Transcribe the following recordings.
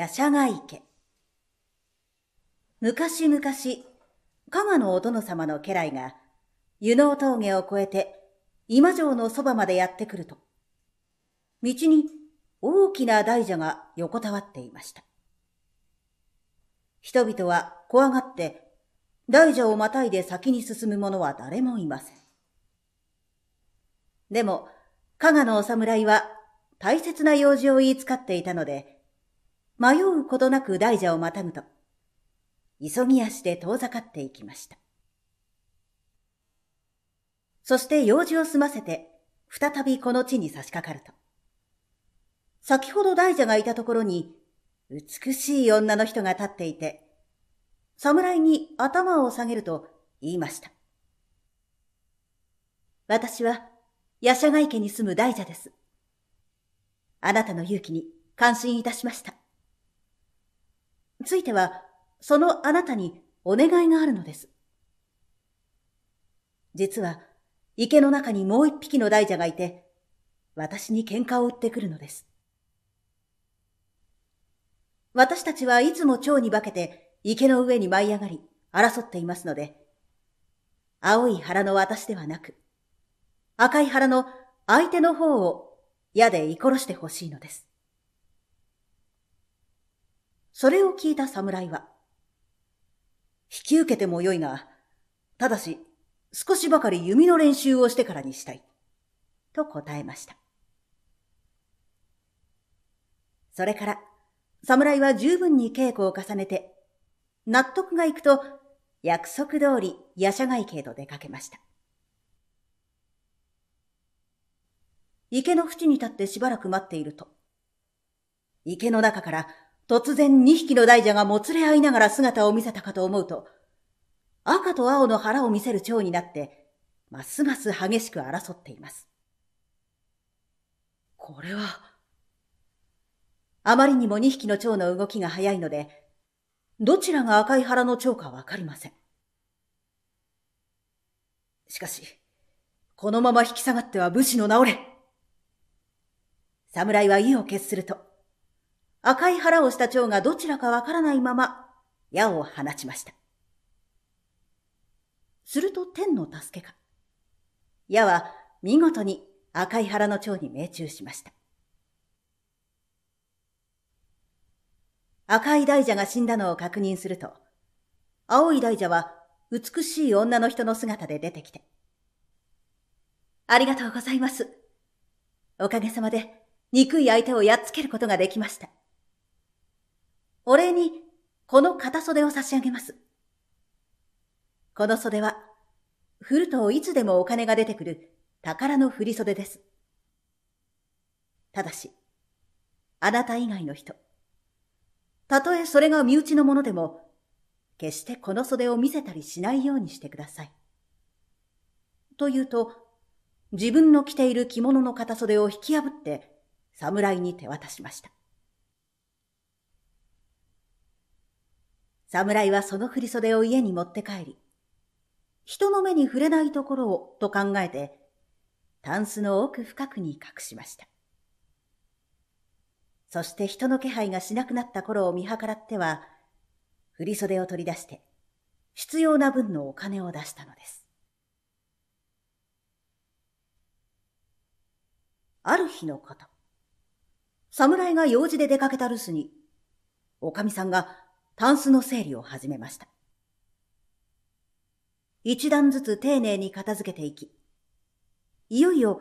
夜叉ヶ池。昔々、加賀のお殿様の家来が、湯の峠を越えて、今城のそばまでやってくると、道に大きな大蛇が横たわっていました。人々は怖がって、大蛇をまたいで先に進む者は誰もいません。でも、加賀のお侍は大切な用事を言い使っていたので、迷うことなく大蛇をまたぐと、急ぎ足で遠ざかっていきました。そして用事を済ませて、再びこの地に差し掛かると。先ほど大蛇がいたところに、美しい女の人が立っていて、侍に頭を下げると言いました。私は、夜叉ヶ池に住む大蛇です。あなたの勇気に感心いたしました。ついては、そのあなたにお願いがあるのです。実は、池の中にもう一匹の大蛇がいて、私に喧嘩を売ってくるのです。私たちはいつも蝶に化けて池の上に舞い上がり、争っていますので、青い腹の私ではなく、赤い腹の相手の方を矢で居殺してほしいのです。それを聞いた侍は、引き受けてもよいが、ただし、少しばかり弓の練習をしてからにしたい。と答えました。それから、侍は十分に稽古を重ねて、納得がいくと、約束通り、夜叉外系と出かけました。池の淵に立ってしばらく待っていると、池の中から突然二匹の大蛇がもつれ合いながら姿を見せたかと思うと、赤と青の腹を見せる蝶になって、ますます激しく争っています。これは、あまりにも二匹の蝶の動きが早いので、どちらが赤い腹の蝶かわかりません。しかし、このまま引き下がっては武士の治れ。侍は意を決すると、赤い腹をした蝶がどちらかわからないまま、矢を放ちました。すると天の助けか。矢は見事に赤い腹の蝶に命中しました。赤い大蛇が死んだのを確認すると、青い大蛇は美しい女の人の姿で出てきて、ありがとうございます。おかげさまで、憎い相手をやっつけることができました。お礼に、この片袖を差し上げます。この袖は、振るといつでもお金が出てくる宝の振り袖です。ただし、あなた以外の人、たとえそれが身内のものでも、決してこの袖を見せたりしないようにしてください。というと、自分の着ている着物の片袖を引き破って、侍に手渡しました。侍はその振袖を家に持って帰り、人の目に触れないところをと考えて、タンスの奥深くに隠しました。そして人の気配がしなくなった頃を見計らっては、振袖を取り出して、必要な分のお金を出したのです。ある日のこと、侍が用事で出かけた留守に、おかみさんがタンスの整理を始めました。一段ずつ丁寧に片付けていき、いよいよ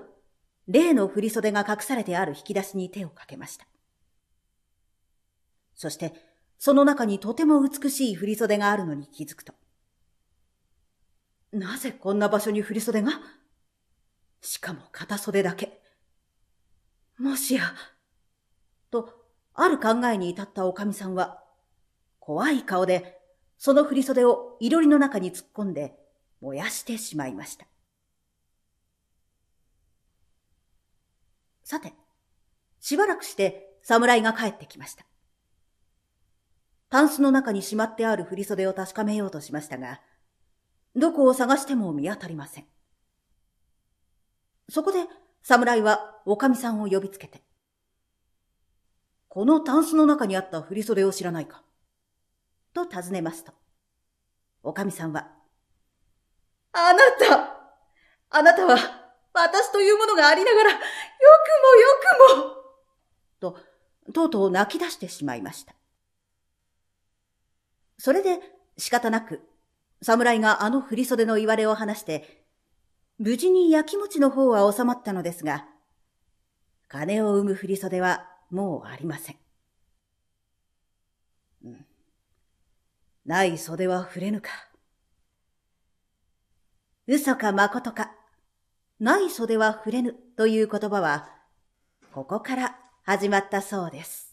例の振袖が隠されてある引き出しに手をかけました。そして、その中にとても美しい振袖があるのに気づくと。なぜこんな場所に振袖がしかも片袖だけ。もしや、と、ある考えに至ったおかみさんは、怖い顔で、その振袖をいろりの中に突っ込んで燃やしてしまいました。さて、しばらくして侍が帰ってきました。タンスの中にしまってある振袖を確かめようとしましたが、どこを探しても見当たりません。そこで侍はおかみさんを呼びつけて、このタンスの中にあった振袖を知らないかと尋ねますと、おかみさんは、あなたあなたは、私というものがありながら、よくもよくもと、とうとう泣き出してしまいました。それで仕方なく、侍があの振袖の言われを話して、無事に焼き餅の方は収まったのですが、金を生む振袖はもうありません。ない袖は触れぬか。嘘か誠か、ない袖は触れぬという言葉は、ここから始まったそうです。